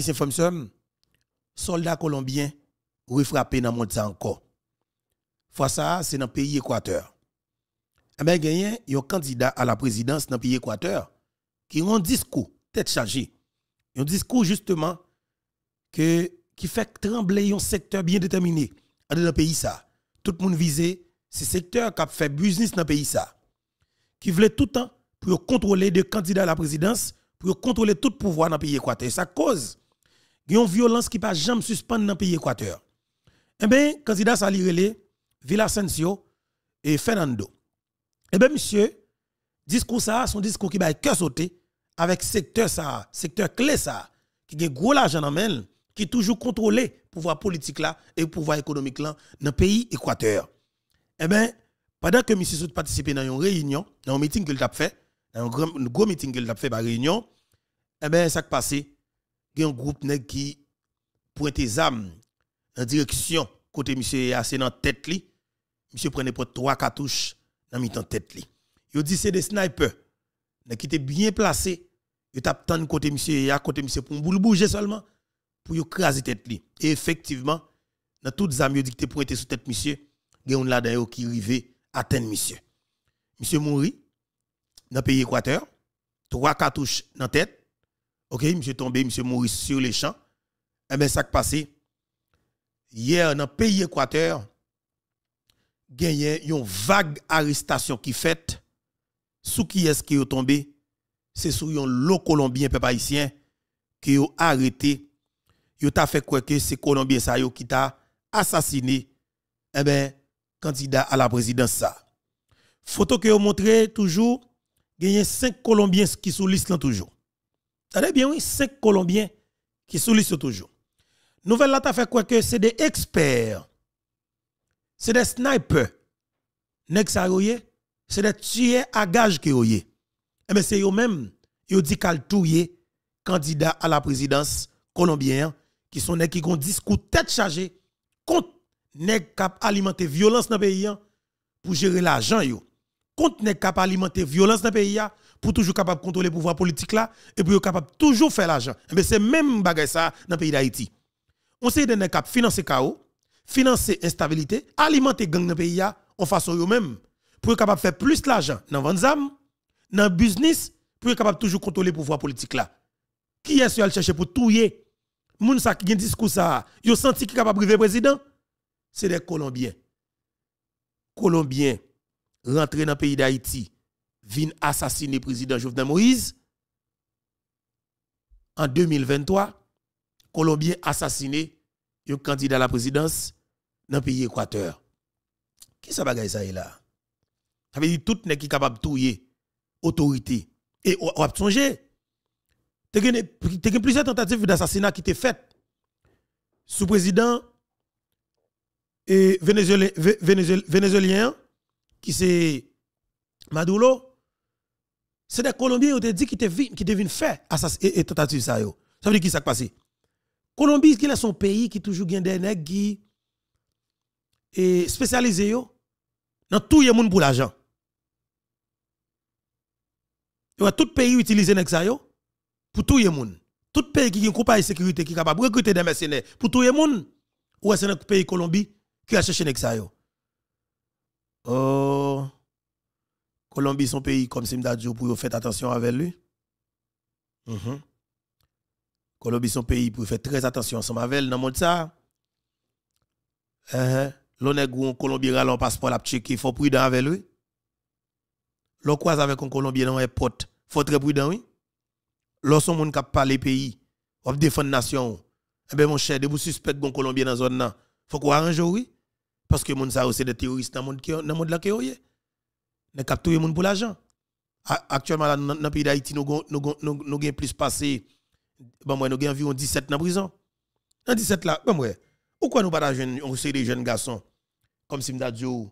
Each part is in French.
soldat colombien, soldats colombiens refrappés dans le monde encore. Fois ça, c'est dans le pays Équateur. Eh il ben, y a candidat à la présidence dans le pays Équateur qui ont un discours tête chargée. Un discours justement que, qui fait trembler un secteur bien déterminé dans le pays. Ça. Tout le monde visait ce secteur qui fait business dans le pays. Ça. Qui voulait tout le temps pour contrôler des candidats à la présidence, pour contrôler tout le pouvoir dans le pays Équateur. ça cause une violence qui pas jamais suspendre dans le pays Équateur. Eh bien, candidat Sali Relé, Villasencio et Fernando. Eh bien, monsieur, discours ça, son discours qui va être sauté avec secteur ça, secteur clé ça, qui a gros l'argent dans main, qui toujours contrôlé pouvoir politique là et pouvoir économique là dans le pays Équateur. Eh bien, pendant que M. Sout participait dans une réunion, dans un meeting qu'il a fait, dans un gros meeting qu'il a fait par réunion, eh bien, ça a passé il un groupe nèg qui pointe des armes en direction côté monsieur assez dans tête li. Monsieur prenait pour trois cartouches dans mitan tête li. Yo dit c'est des snipers nèg qui étaient bien placé Yo tape côté monsieur à côté monsieur pour bouger seulement pour yo craser tête li. Et effectivement dans toutes zam yo dit que pointé sous tête monsieur, gagne un dedans qui rivé atteindre monsieur. Monsieur mouri dans pays Équateur, trois cartouches dans tête OK, monsieur tombé, monsieur Maurice sur les champs. Eh bien, ça qui passé. Hier, dans le pays Équateur, il y a une vague arrestation qui fait. Sous qui est-ce qui est tombé? C'est sur un lot colombien, peu haïtien, qui ont arrêté. Il ont fait quoi que c'est Colombien ça qui t'a assassiné. Eh bien, candidat à la présidence ça. Photo que vous montrez toujours, il y a cinq Colombiens qui sont sur toujours. C'est bien, oui, cinq Colombiens qui sollicitent toujours. Nouvelle là, t'as fait quoi que c'est des experts. C'est des snipers. c'est des tueurs à gage qui sont Et eh bien, c'est eux-mêmes, ils dit qu'ils touye candidat à la présidence colombien qui sont des qui ont discours tête chargée contre nèg cap alimenter violence dans le pays hein, pour gérer l'argent yo. Contre nèg cap alimenter violence dans le pays hein, pour toujours capable de contrôler le pouvoir politique là et pour capable toujours faire l'argent. Mais eh c'est même bagage ça dans le pays d'Haïti. On sait des cap financer chaos, financer instabilité, alimenter gang dans le pays en façon eux-mêmes pour capable faire plus l'argent dans Vanzam, dans business pour capable toujours contrôler le pouvoir politique là. Qui est-ce qui chercher pour touiller Moun sa qui un discours ça, yo senti qui capable le président C'est des Colombiens. Colombiens rentrer dans le pays d'Haïti vin assassiné président Jovenel Moïse. En 2023, Colombien assassiné un candidat à la présidence dans le pays Équateur. Qui ça ce ça là? Ça veut dire tout n'est qui capable de trouver autorité. Et on a songé. Tu plusieurs tentatives d'assassinat qui étaient faites sous président et vénézuélien, vénézuélien qui c'est Maduro c'est des Colombiens qui ont dit qu'ils deviennent faire et, tentatives. tentative ça. Ça veut dire qui s'est passé. Colombie, qui est son pays qui toujours gagne des nègres qui et spécialisé dans tout le monde pour l'argent. tout pays utilise nèg yo pour tout le monde. Tout pays qui a une compagnie sécurité qui est capable de recruter des mercenaires pour tout le monde. Ou est-ce que pays Colombie qui a cherché nèg ça yo? Oh. Colombie, son pays, comme si Djo, pour faire attention avec lui. Mm-hmm. Colombie, son pays, pour faire très attention ensemble avec lui. Dans le monde, ça. Hein, hein, l'on est en Colombie, un passeport, la checker, il faut prudent avec lui. L'on croise avec un Colombien dans pot, il faut très prudent, oui. Lorsqu'on monde qui parle pays, on défend nation. Eh bien, mon cher, de vous suspectez un Colombien dans la zone, il faut qu'on arrange, oui. Parce que les gens, c'est des terroristes dans le monde qui est nous tout les gens pour l'argent. Actuellement, dans le pays d'Haïti, nous avons plus passé, bon, nous avons environ 17 dans la prison. Dans 17 là, pourquoi nous pas jeunes, des jeunes garçons, comme si dit, oh,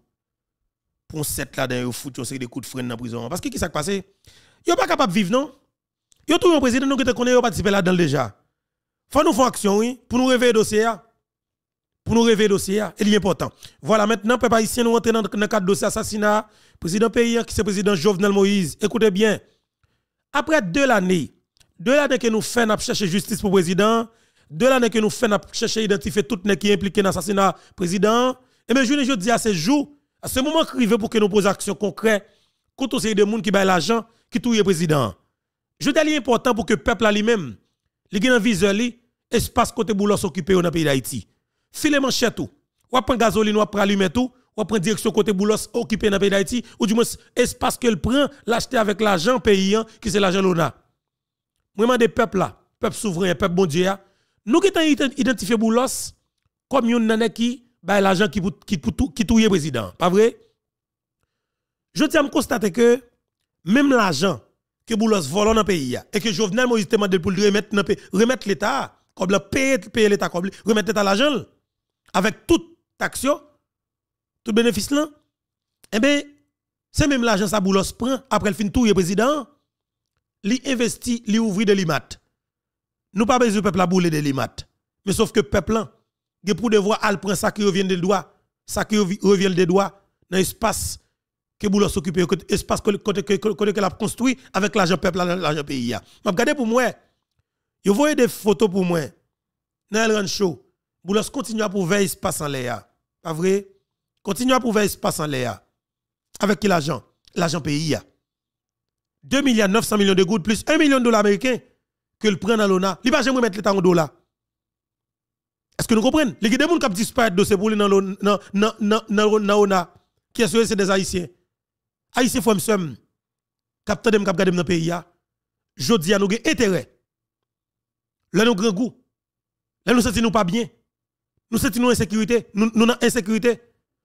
pour 7 là dans le foot, on des coups de frein dans la prison. Parce que qu'est-ce qui s'est passé? Ils pas capable de vivre, non? Ils ont trouvé un président, nous qui te ils participé là-dedans déjà. Faut nous faire action, oui, pour nous réveiller le dossier. Ah pour nous révéler le dossier. Hein. Il est important. Voilà, maintenant, peuple haïtien, nous rentrons dans le cadre dossier assassinat. Président pays, hein, qui c'est président Jovenel Moïse. Écoutez bien. Après deux années, deux années que nous faisons chercher justice pour le président, deux années que nous faisons chercher identifier tout les qui est impliqué dans l'assassinat président, et eh bien, je dis à ces jours, à ce moment crivé pour que nous posions action concrète contre ces deux monde qui baillent l'argent, qui trouvent le président. Je dis important pour que le peuple lui-même, il même lui, espace côté boulot s'occuper dans le pays d'Haïti filet manchette tout. Ou prend gazoline, ou prend allumer tout, ou prend direction côté boulos occupé dans le pays d'Haïti, ou du moins espace qu'elle prend, l'acheter avec l'argent payant, hein, qui c'est l'argent l'on a. Moi, des peuples là, peuple souverain, peuple bon Dieu, hein. nous qui avons identifié boulos comme une nané qui bah, l'argent qui qui qui touye président, pas vrai? Je tiens à constater que même l'argent que Boulos vole dans le pays hein, et que Jovenel Moïse demande pour le remettre, remettre l'État, comme le payer l'État, remettre l'État l'argent avec toute taxe, tout bénéfice là, eh bien, c'est même l'agence ça Boulos prend, après le fin tout, le président, li investit, li ouvre de l'imat. Nous pas besoin peuple à bouler de l'imat. Mais sauf que peuple là, il pour devoir al prend ça qui revient de doigts, ça qui revient de doigts, dans l'espace que Boulos occupe, l'espace que que construit avec l'argent peuple l'argent pays. Hein. Mais regardez pour moi. Vous voyez des photos pour moi. Dans le show Boulos continue à prouver passe en l'air. Pas vrai? Continue à prouver espace en l'air. Avec qui l'agent L'agent pays. 2 milliards 900 millions de gouttes plus 1 million de dollars américains que le prend dans l'ONA. Il pas jamais mettre l'État en dollars. Est-ce que nous comprenons? Les gens qui ont disparu de ce boulot dans l'ONA, qui est c'est des Haïtiens. Haïtiens, faut me somme. Captain dem cap dans le pays. Je a intérêt. Là, nous grand goût. Là, nous sentons nous pas bien. Nous sentons une insécurité, nous avons insécurité.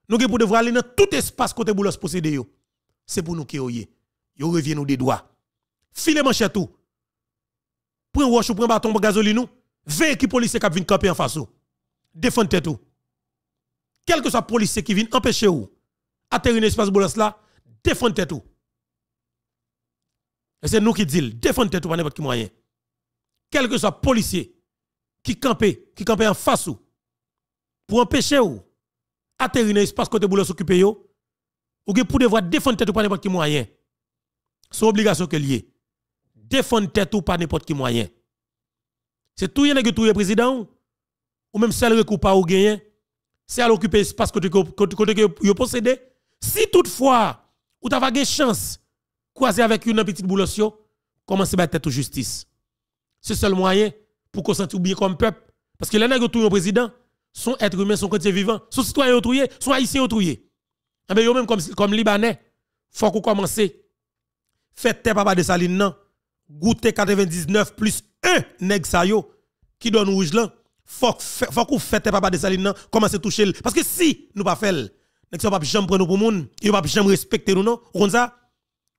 Nous devons devoir aller dans tout espace côté posséder posséder. C'est pour nous qui est. Yo revient nous des doigts. Filez manche tout. Prends roche ou un bâton pour gazoline. nous. qui qui policier qui vient camper en face. Défendez tout. Quel que soit policier qui vient empêcher ou atterrir dans espace boulos là, défendez tout. Et c'est nous qui disons, défendez tout par n'importe quel moyen. Quel que soit policier qui campe, qui campe en face pour empêcher ou atterrir dans l'espace côté boulot s'occuper yo ou que pour devoir défendre tête ou pas n'importe qui moyen c'est obligation que lié défendre tête ou pas n'importe qui moyen c'est tout y'a que tout président ou même celle recours pas ou gagner c'est à l'occuper l'espace côté tu que possédé si toutefois ou t'as une chance croiser avec une petite boulot commencez à tête ou justice c'est seul moyen pour qu'on sente bien comme peuple parce que les qui tout président sont êtres humains, sont côté vivants, sont citoyens outrouillés, sont haïtiens outrouillés. Mais ah ben, yo même comme, comme Libanais, faut qu'on commence. Faites tes papa de saline non. Goûtez 99 plus 1 nègre, sa qui donne rouge là. Faut qu'on faites papa de saline non, commencez toucher parce que si nous ne pas faire, ne sa pas jamais prendre pour monde, il pas jamais respecter nous non. Ou comme ça,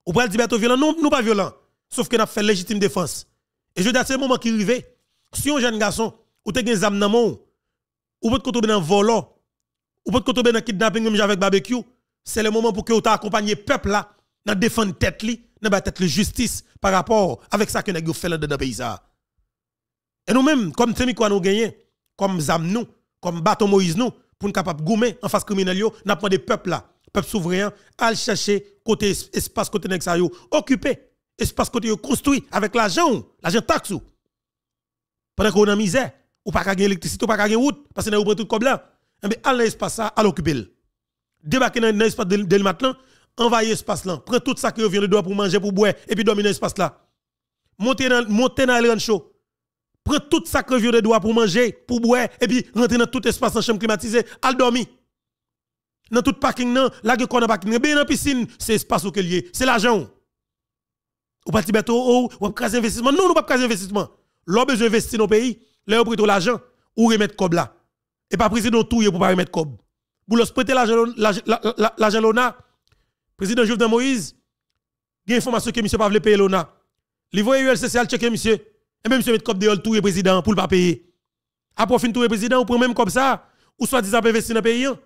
ou pas dire ben, violent, non, nous pas violent. Sauf que nous fait légitime défense. Et je dire, à ce moment qui arrive, si un jeune garçon ou te gen zam nan ou peut être tomber dans volant, ou peut être tomber dans kidnapping même avec barbecue, c'est le moment pour que vous accompagné le peuple là, dans défendre tête li, dans la tête justice par rapport avec ça que nous fait dans le pays Et nous-mêmes, comme Temi quoi nous gagnons, comme Zam nous, comme Baton Moïse nous, pour nous capables goumer en face criminel yo, n'a pas des peuples là, peuples souverains à chercher côté espace côté nèg ça yo, espace côté construit avec l'argent, l'argent taxe. Pendant qu'on a misère, ou pas gagner électricité, ou pas gagner route, parce que nous prenez tout comme là. Mais eh allez l'espace ça, à occuper. Débarquez dans l'espace dès le matin, envahir l'espace là. Prends tout ça qui revient de doigt pour manger, pour boire, et puis dormir dans l'espace là. Montez dans, monter dans le rancho. Prends tout ça qui revient de doigt pour manger, pour boire, et puis rentrer dans tout espace en chambre climatisée, à dormir. Dans tout parking, là, là, qu'on a parking, eh bien dans piscine, c'est espace où est, c'est l'argent. Ou pas Tibet, ou, pas de investissement. Non, nous pas de investissement. L'homme besoin investir dans le pays. Là, vous prête l'argent, ou remettre cob là. Et pas président tout pour pas remettre cob. Vous leur prêter l'argent l'ONA, président Jovenel Moïse, il y a information que monsieur pas veut payer l'ONA. Il voit ULCC checker monsieur. Et même monsieur mettre cob de tout président pour pas payer. Après fin tout président, ou prend même comme ça, ou soit disant investir dans le pays hein.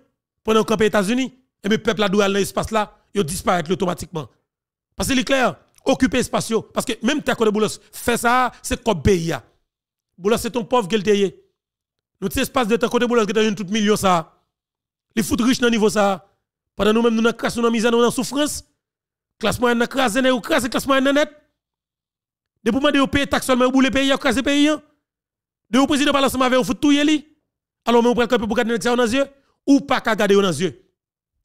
pendant des États-Unis. Et le peuple a doué dans l'espace là, il disparaît automatiquement. Parce que c'est clair, occuper espace parce que même ta de boulos fait ça, c'est comme pays. Boula c'est ton pauvre qui est Notre espace de ton côté, boula, qui une tout milieu ça. Les foutre riches dans le niveau ça. Pendant nous-mêmes, nous dans crasse, nous misère, nous dans souffrance. Classe moyenne nous crasse, nous crasse, classe moyenne net. De pour demander au pays taxe seulement, ou payer, pays, ou crasse pays. Hein. De vous président par l'ensemble avec, ou fout tout yéli. Alors, on peut le pour garder dans les yeux, ou pas qu'à garder dans les yeux.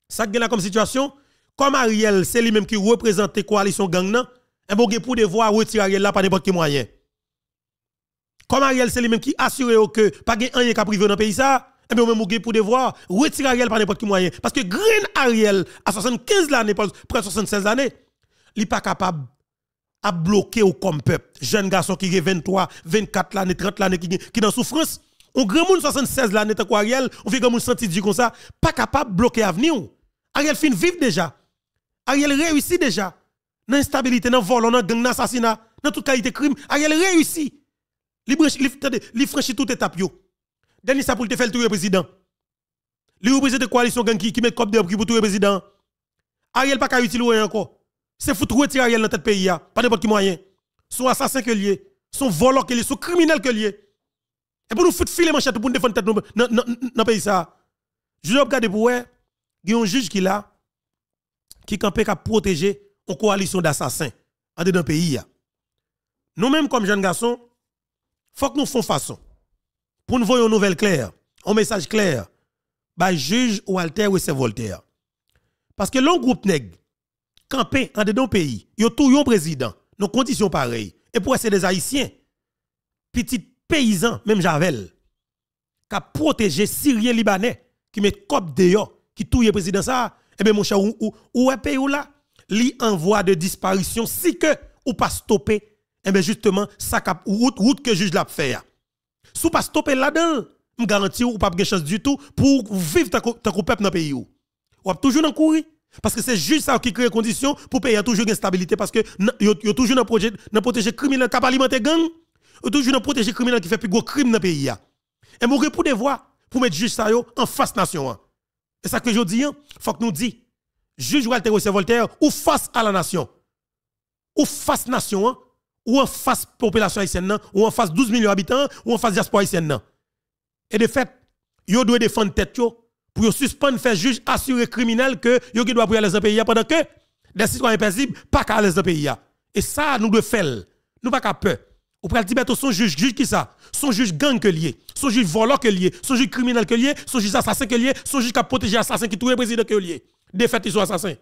Ça, c'est la comme situation. Comme Ariel, c'est lui-même qui représente la coalition gang, un bon eh ben, pour devoir retirer Ariel là par n'importe quel moyen. Comme Ariel, c'est lui-même qui assure que pas de rien qui privé dans le pays ça. Et eh bien, même pour devoir retirer Ariel par n'importe quel moyen. Parce que Green Ariel, à 75 ans, près 76 années, il n'est pas capable à bloquer au comme peuple. Jeune garçon qui est 23, 24 ans, 30 ans qui est dans souffrance. On grand monde 76 ans tant Ariel, on fait grand monde senti du comme ça, pas capable de bloquer l'avenir. Ariel fin vivre déjà. Ariel réussit déjà. Dans l'instabilité, dans le vol, dans gang, dans assassinat, dans toute qualité crime, Ariel réussit. Il franchit toute étape. Denis ça pour te faire le tour président. Il représente coalition gang qui met cop de pour tout président. Ariel pas qu'à utile encore. C'est foutre retirer Ariel dans tête pays pas n'importe qui moyen. Son assassin que lié, son voleur, que lié, son criminel que lié. Et pour nous foutre filer manchette pour nous défendre tête dans pays ça. Je regarde pour vous. il y a un juge qui là qui campé qu'à protéger une coalition d'assassins en dedans pays Nous mêmes comme jeunes garçons, faut que nous fassions façon. Pour nous voir une nouvelle claire, un message clair, par bah, juge ou alter ou c'est Voltaire. Parce que l'on groupe neg campé en dedans pays, yo tout président, nos conditions pareilles. Et pour c'est des Haïtiens, petit paysan, même Javel, qui a protégé Syriens Libanais, qui met cop d'ailleurs, qui touye président ça, et eh bien mon cher, ou, est pays ou là, li en voie de disparition si que ou pas stopper eh bien justement, ça cap route, route que juge l'a fait. Sous pas stopper là-dedans, je garantis ou pas de chance du tout pour vivre tant que peuple dans le pays. Ou avez toujours dans courir. Parce que c'est juste ça qui crée conditions pour payer toujours une stabilité. Parce que y a toujours un projet de protéger criminels qui alimenter gang. Y toujours un protéger criminels qui fait plus gros crime dans le pays. Et mourir pour devoir, pour mettre juge ça en face nation. Hein. Et ça que je dis, il hein, faut que nous disions, juge Walter Voltaire ou face à la nation. Ou face nation, hein ou en face population haïtienne ou en face 12 millions d'habitants ou en face diaspora haïtienne et de fait yo doit défendre tête yo pour suspendre faire juge assurer criminel que yo qui doit pour aller dans pays pendant que des citoyens paisibles pas qu'à aller dans pays et ça nous devons faire nous pas qu'à peur ou pral dire ben, son juge juge qui ça son juge gang que lié son juge voleur que lié son juge criminel que lié son juge assassin que lié son juge qui a protégé assassin qui le président que lié fait, ils sont assassins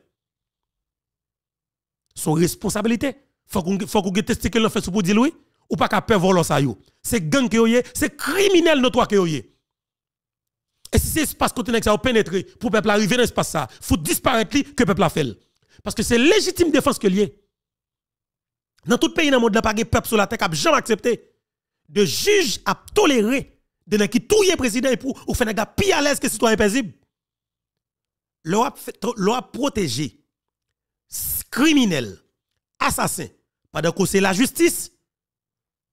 son responsabilité faut que faut que l'on fait pour dire oui ou pas qu'à peur voler ça yo. C'est gang que yo c'est criminel notre que yo Et si c'est espace côté ça pénétrer pour peuple arriver dans espace ça, faut disparaître que peuple a fait. Parce que c'est légitime défense que lié. Dans tout pays dans le monde, il a pas peuple sur la terre qui jamais accepté de juge à tolérer de qui touye président pour ou faire gens pire à l'aise que citoyen paisible. loi a protégé criminel assassin, pendant que c'est la justice,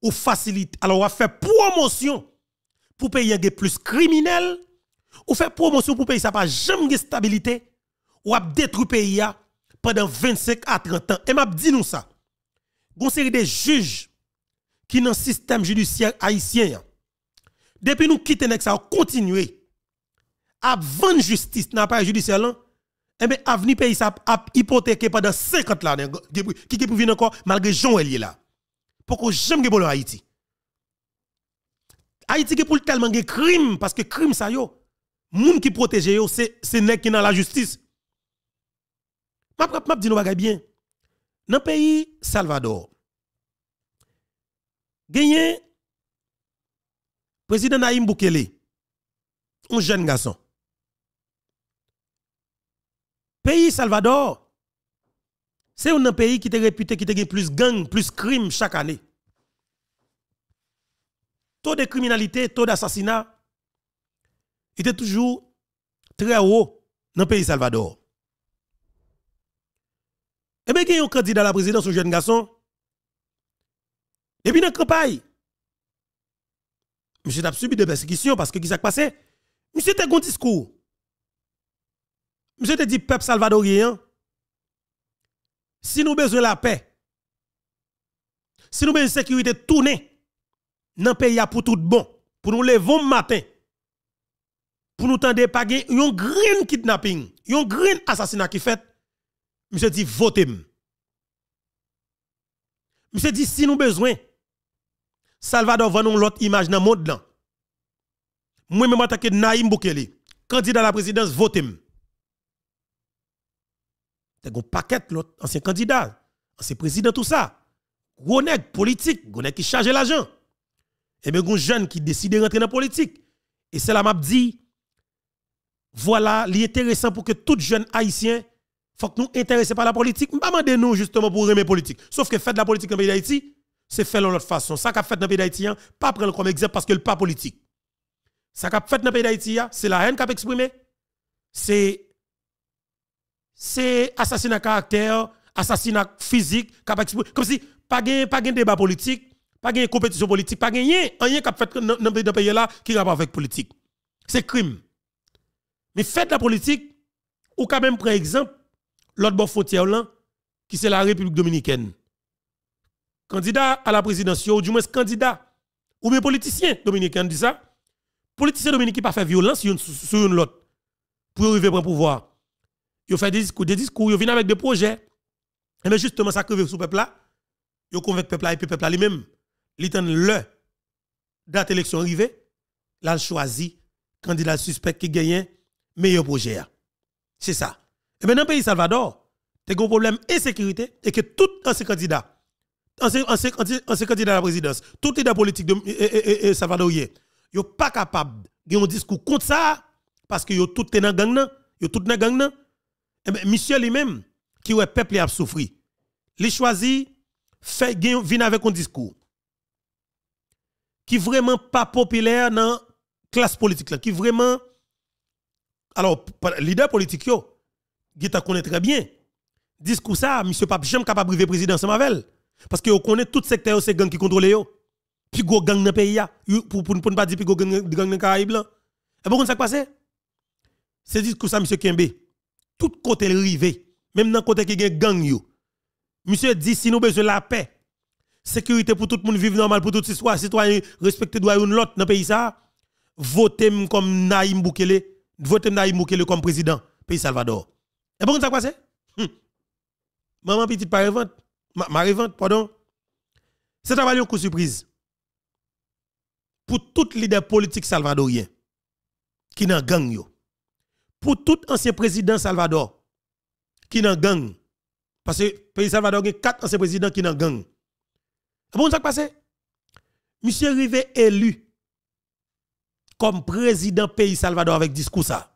ou facilite. Alors, on faire promotion pour payer plus criminels, ou fait promotion pour payer ça pas jamais stabilité, ou a détruit pays pendant 25 à 30 ans. Et m'a dit nous ça. des juges qui dans le système judiciaire haïtien. Depuis nous quittons ça, continuer à vendre justice dans le pays judiciaire eh bien, avenir pays a, a hypothéqué pendant 50 ans, qui est pour venir encore, malgré Jean Elie là. Pourquoi j'aime que Haïti? Haïti qui pour tellement de crimes, parce que crime ça yo, moun qui protège yo, c'est ceux qui dans la justice. M'a map dit nous bien. Dans le pays Salvador, gagné président Naïm Boukele, un jeune garçon. Pays Salvador, c'est un pays qui est réputé, qui a plus gang, plus crime chaque année. Taux de criminalité, taux d'assassinat, il était toujours très haut dans le pays Salvador. Et eh bien, il y a un candidat à la présidence, un jeune garçon. Et puis, dans la campagne, monsieur a subi des persécutions parce que qu'est-ce qui s'est passé? Monsieur a un discours. Monsieur te dit, peuple salvadorien, si nous besoin la paix, si nous besoin de sécurité tournée, dans le pays pour tout bon, pour nous lever matin, pour nous tendre pas un green kidnapping, un green assassinat qui fait, monsieur dit, votez. moi Monsieur dit, si nous besoin, Salvador va nous l'autre image dans le monde. Moi-même, m'attaque Naïm Boukeli, candidat à la présidence, votez. moi c'est un paquet l'autre ancien candidat, ancien président, tout ça. Gros politique, gros qui charge l'argent. Et eh bien, un jeune qui décide de rentrer dans la politique. Et cela m'a dit, voilà, l'intéressant pour que tout jeune haïtien, faut que nous intéressés par la politique. Pas demander nous justement pour aimer politique. Sauf que faire de la politique dans le pays d'Haïti, c'est faire de l'autre façon. Ça qu'a fait dans le pays d'Haïti, hein, pas prendre comme exemple parce que le pas politique. Ça qu'a fait dans le pays d'Haïti, hein, c'est la haine qu'a exprimé, c'est c'est assassinat caractère, assassinat physique, comme si pas de débat politique, pas de compétition politique, pas de rien qui fait dans de pays là qui rapport avec politique. C'est crime. Mais faites la politique ou quand même prenez exemple l'autre bord frontière qui c'est la République dominicaine. Candidat à la présidence, ou du moins candidat ou bien politicien dominicain dit ça. Politicien dominicain qui pas fait violence sur une l'autre pour arriver au pouvoir ils fait des discours, des discours, ils viennent avec des projets. Et eh bien justement, ça crève sous le peuple là, ils convainc le peuple là, et le peuple là lui-même, il le date élection arrivée, là, choisi candidat suspect qui gagne meilleur projet. C'est ça. Et eh maintenant, le pays Salvador, y as un problème insécurité et que tout ancien candidat, ancien, ancien, ancien candidat à la présidence, tout leader politique de Salvador, et, et, pas capable de un discours contre ça parce que tout est dans gang, ils tout dans gang eh ben, monsieur lui-même, qui est peuple a souffri, il choisit fait venir avec un discours qui vraiment pas populaire dans la classe politique, qui vraiment... Alors, leader politique, yo, qui te connaît très bien, discours ça, monsieur Pape, jamais capable de président Samavel. Parce que vous connaissez tout secteur, c'est gang qui contrôle yo. Puis un gang dans le pays, pour, ne pas dire puis go gang, gang dans le Caraïbe. Et pourquoi ça passe? C'est discours ça, monsieur Kembe tout côté le rivé, même dans côté qui gen gang yo. Monsieur dit si nous besoin la paix, sécurité pour tout le monde vivre normal pour tout citoyen, citoyen respecter droit une l'autre dans pays ça, votez comme Naïm Boukele, votez Naïm Boukele comme président pays Salvador. Et bon ça quoi c'est hum. Maman petite par revente, ma, revente pardon. C'est un coup surprise pour tout leader politique salvadorien qui dans gang pour tout ancien président Salvador qui n'en gang. Parce que pays Salvador a quatre anciens présidents qui n'en gang. Vous bon, ça qui passé? Monsieur Rivet élu comme président pays Salvador avec discours ça.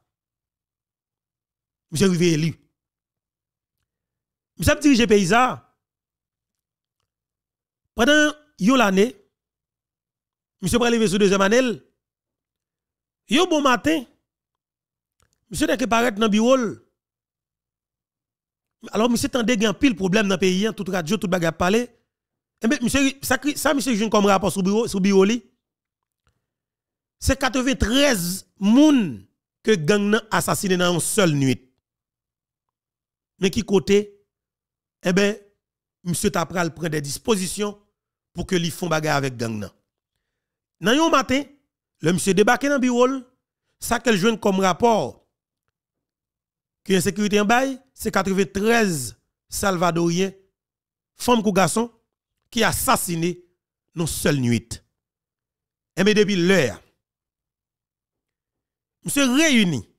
Monsieur Rivet élu. Monsieur dirige pays ça. Pendant yon l'année, monsieur Prélevé sous deuxième année, yon bon matin, Monsieur n'est que paraître dans bureau. Alors monsieur tendait gain pile problème dans le pays, hein, toute radio, toute bagarre parler. Et eh bien, monsieur ça ça monsieur joint comme rapport sur le bureau C'est 93 moun que gang nan assassiné dans une seule nuit. Mais qui côté Eh bien, monsieur Tapral prend des dispositions pour que li font bagarre avec gang Dans le matin, le monsieur débarque dans bureau, ça qu'elle joint comme rapport qui est sécurité en bail, c'est 93 Salvadoriens, femmes ou garçons, qui assassiné non seule nuit. Et eh mais depuis l'heure, monsieur réuni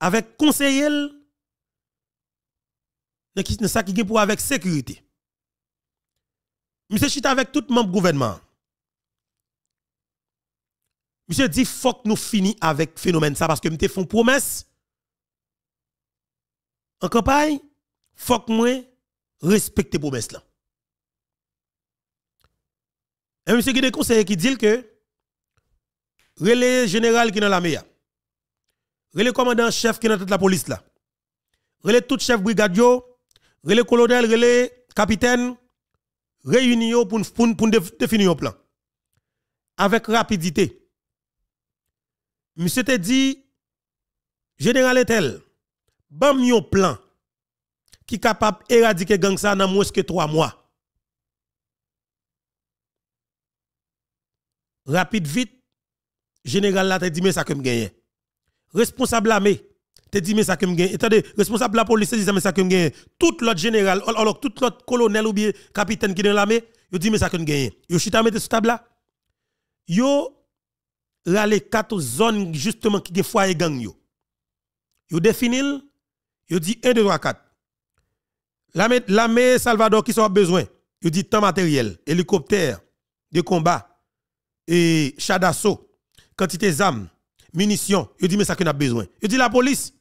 avec conseiller qui ça qui pour avec sécurité. Monsieur chita avec tout membre gouvernement. Monsieur dit faut que nous finissions avec phénomène ça parce que nous te font promesse en campagne, faut que je respecte les promesses. Et monsieur qui des conseillers qui dit que relais général qui est dans meilleure, relais commandant chef qui est dans toute la police là, relais tout chef brigade relais colonel, relais capitaine, réunion pour pour, définir le plan avec rapidité. Monsieur te dit général est tel, bam yon plan qui capable éradiquer gang ça dans moins que 3 mois. Rapide vite, général là te dit mais ça que me gagne. Responsable armé te dit mais ça que me gagne. Attendez, responsable la police te dit mais ça que me gagne. Tout l'autre général, alors tout l'autre colonel ou bien capitaine qui dans l'armée, il dit mais ça que me gagne. Yo chita mettre sur table là. Yo les quatre zones justement qui des foyers gang yo. Yo définil il dit 1, 2, 3, 4. L'armée Salvador qui sont besoin. Il dit temps matériel, hélicoptère de combat et d'assaut, quantité d'armes, munitions. Il dit mais ça qu'on a besoin. Il dit la police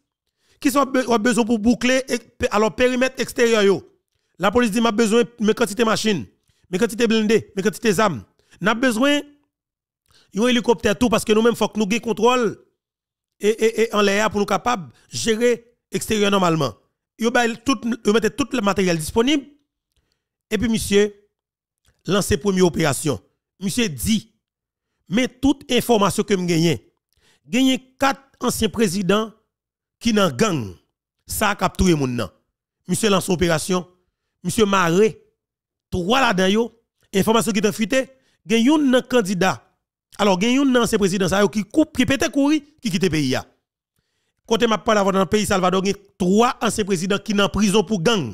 qui sont besoin pour boucler alors périmètre extérieur La police dit m'a besoin de quantité machines, mes quantité blindés, mes quantité d'armes. N'a besoin un hélicoptère tout parce que nous-mêmes faut que nous le contrôle et, et, en l'air pour nous capables gérer extérieur normalement. Yo tout tout le matériel disponible et puis monsieur lancer première opération. Monsieur dit mais toute information que me gagné gagné quatre anciens présidents qui n'en gang ça a capturé monde nan. Monsieur lance opération, monsieur Maré trois là-dedans yo information qui t'en fuité gagne un candidat. Alors gagne un ancien président ça qui coupe qui pète courir qui quitte pays Côté m'a parlé dans le pays Salvador, il trois anciens présidents qui sont en prison pour gang.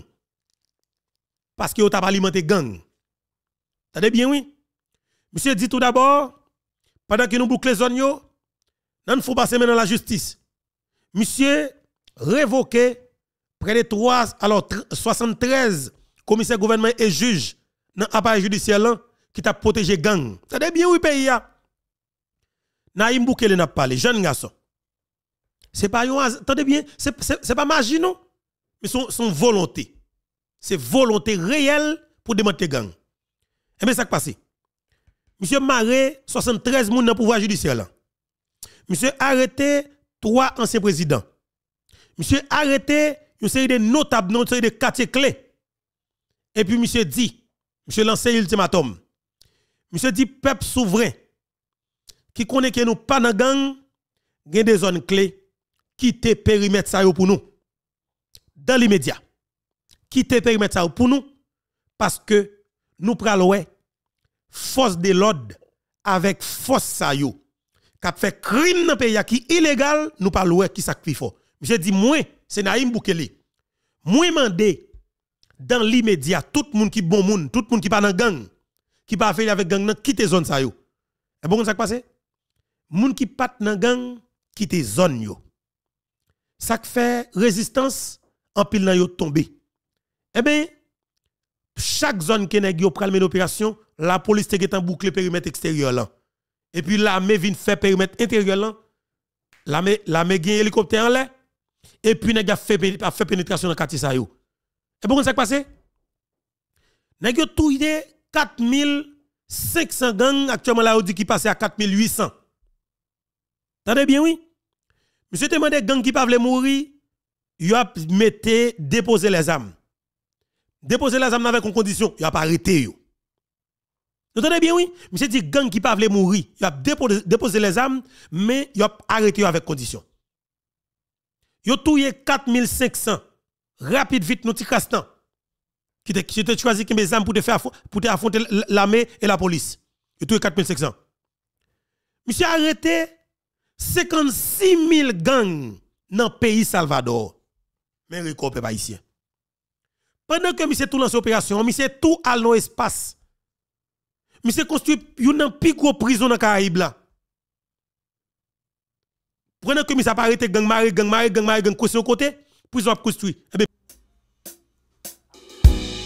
Parce qu'ils ont alimenté gang. T'as bien, oui? Monsieur dit tout d'abord, pendant que nous bouclons les zones, nous ne faut passer maintenant la justice. Monsieur révoqué près de 3, alors 73 commissaires gouvernement et juges dans l'appareil judiciaire qui t'a protégé gang. T'as bien, oui, pays. Naïm Boukele n'a parlé, jeune garçon c'est pas bien, c'est pas magie non, mais son, son volonté. C'est volonté réelle pour démonter gang. Et bien ça qui passe. Monsieur Maré 73 moun dans pouvoir judiciaire Monsieur arrêté trois anciens présidents. Monsieur arrêté une série de notables, une série de quartiers clés. Et puis monsieur dit, monsieur lancé ultimatum. Monsieur dit peuple souverain qui connaît que nous pas dans gang, gagne des zones clés quitter périmètre ça pour nous. Dans l'immédiat. Quitter périmètre ça pour nous parce que nous prenons force de l'ordre avec force ça yo qui fait crime dans pays qui illégal nous parlons qui sacrifie fort. Je dis moi c'est Naïm Boukeli Moi mandé dans l'immédiat tout le monde qui bon monde, tout le monde qui pas dans gang, qui pas fait avec gang quittez zone ça yo. Et bon ça passe? monde qui pat dans gang quittez zone yo ça fait résistance en pile dans yo tombé. Eh bien, chaque zone qui est pral une opération, la police est en boucle périmètre extérieur là. Et puis l'armée vient faire périmètre intérieur là. L'armée l'armée gagne hélicoptère en l'air et puis nèg a fait pénétration dans quartier ça yo. Et bon ça qui passé Nèg yo touye 4500 gangs actuellement là on dit qui passe à 4800. Tendez bien oui. Monsieur demandé gang qui pas voulait mourir, il a déposé les âmes. Déposer les âmes avec une condition, il a pas arrêté Vous entendez bien oui Monsieur dit gang qui pas voulait mourir, il a déposé les âmes mais il a arrêté avec condition. Il a tué 4500 rapide vite nous petit castan qui te choisi qui mes âmes pour te faire affronter l'armée et la police. Il a tué 4500. Monsieur arrêté 56 000 gangs dans le pays Salvador. Mais Rico, pas ici. Pendant que monsieur tout cette opération, monsieur tout à l'espace. Monsieur construit une plus prison dans Caraïbes là. Pendant que monsieur a arrêté gang maré, gang maré, gang maré, gang côté, prison a construit. Eh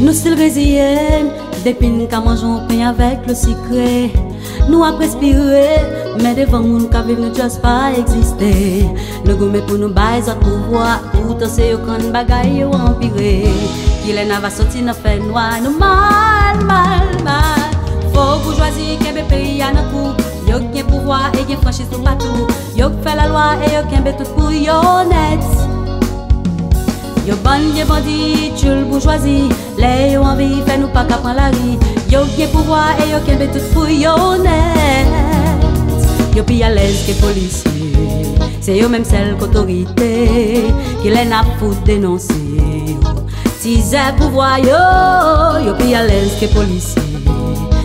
Nous sommes brésiliennes, depuis nous mangeons pain avec le secret. Nous avons respiré, mais devant nous nous nous pas exister. Nous gommons pour nous pouvoir, bah, tout au bagaille ou empiré. Qu'il est sorti n'a fait noir, nous mal, mal, mal. Faut bourgeoisie qu'un pays à notre Yo qui pouvoir et qui pas tout partout. Yo fait la loi et yo qui tout pour honnête. Yo yo bandit, tu le bourgeoisie. Les yo anvi, fè nou pa kapran la vie. Yo gen pouvoir et yo kenbe tout pou yo net Yo pi alez ke polisye Se yo même sel kotorite Ki lè nap pou denonsi Si zè pouvoi yo Yo pi l'aise ke polisye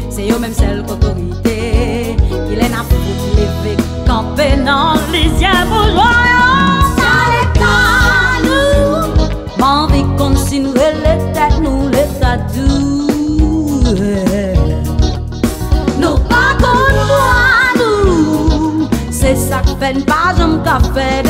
Se yo même sel kotorite Kaffee, Basen, café.